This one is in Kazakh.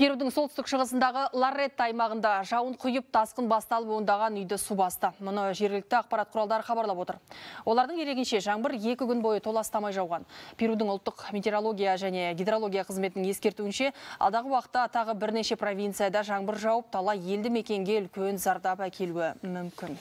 Перудің солтүстік шығысындағы Ларретта аймағында жауын құйып тасқын басталып ондаған үйді су басты. Мұны жергілікті ақпарат құралдары хабарлап отыр. Олардың ерегінше жаңбыр екі күн бойы толастамай жауған. Перудің ұлттық метеорология және гидрология қызметінің ескертуінше алдағы уақытта атағы бірнеше провинцияда жаңбыр жауып талай елді мекенге үлкен зардап әкелуі мүмкін.